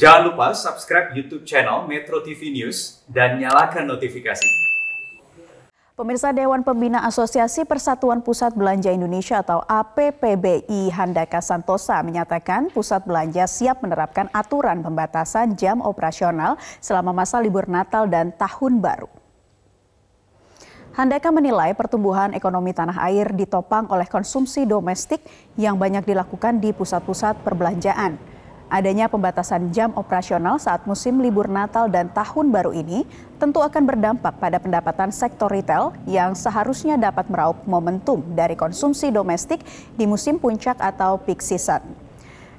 Jangan lupa subscribe YouTube channel Metro TV News dan nyalakan notifikasi. Pemirsa Dewan Pembina Asosiasi Persatuan Pusat Belanja Indonesia atau APPBI Handaka Santosa menyatakan pusat belanja siap menerapkan aturan pembatasan jam operasional selama masa libur Natal dan Tahun Baru. Handaka menilai pertumbuhan ekonomi tanah air ditopang oleh konsumsi domestik yang banyak dilakukan di pusat-pusat perbelanjaan. Adanya pembatasan jam operasional saat musim libur Natal dan Tahun Baru ini tentu akan berdampak pada pendapatan sektor retail yang seharusnya dapat meraup momentum dari konsumsi domestik di musim puncak atau peak season.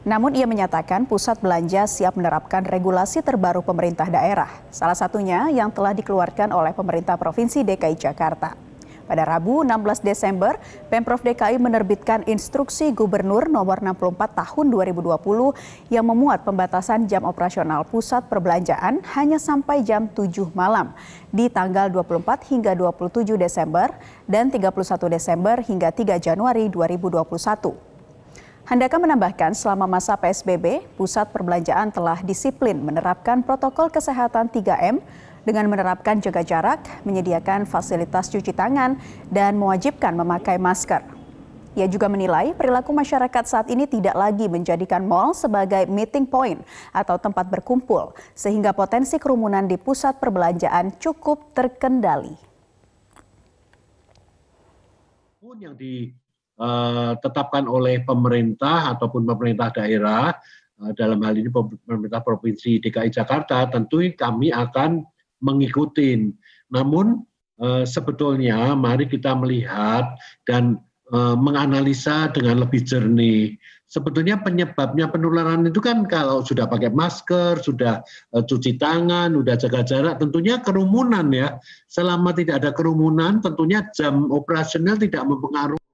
Namun ia menyatakan pusat belanja siap menerapkan regulasi terbaru pemerintah daerah, salah satunya yang telah dikeluarkan oleh pemerintah Provinsi DKI Jakarta. Pada Rabu 16 Desember, Pemprov DKI menerbitkan instruksi Gubernur nomor 64 tahun 2020 yang memuat pembatasan jam operasional pusat perbelanjaan hanya sampai jam 7 malam di tanggal 24 hingga 27 Desember dan 31 Desember hingga 3 Januari 2021. Handaka menambahkan selama masa PSBB, pusat perbelanjaan telah disiplin menerapkan protokol kesehatan 3M dengan menerapkan jaga jarak, menyediakan fasilitas cuci tangan, dan mewajibkan memakai masker. Ia juga menilai perilaku masyarakat saat ini tidak lagi menjadikan mal sebagai meeting point atau tempat berkumpul, sehingga potensi kerumunan di pusat perbelanjaan cukup terkendali. Pun yang ditetapkan eh, oleh pemerintah ataupun pemerintah daerah eh, dalam hal ini pemerintah provinsi DKI Jakarta tentu kami akan mengikuti. Namun eh, sebetulnya mari kita melihat dan eh, menganalisa dengan lebih jernih. Sebetulnya penyebabnya penularan itu kan kalau sudah pakai masker, sudah eh, cuci tangan, sudah jaga jarak, tentunya kerumunan ya. Selama tidak ada kerumunan, tentunya jam operasional tidak mempengaruhi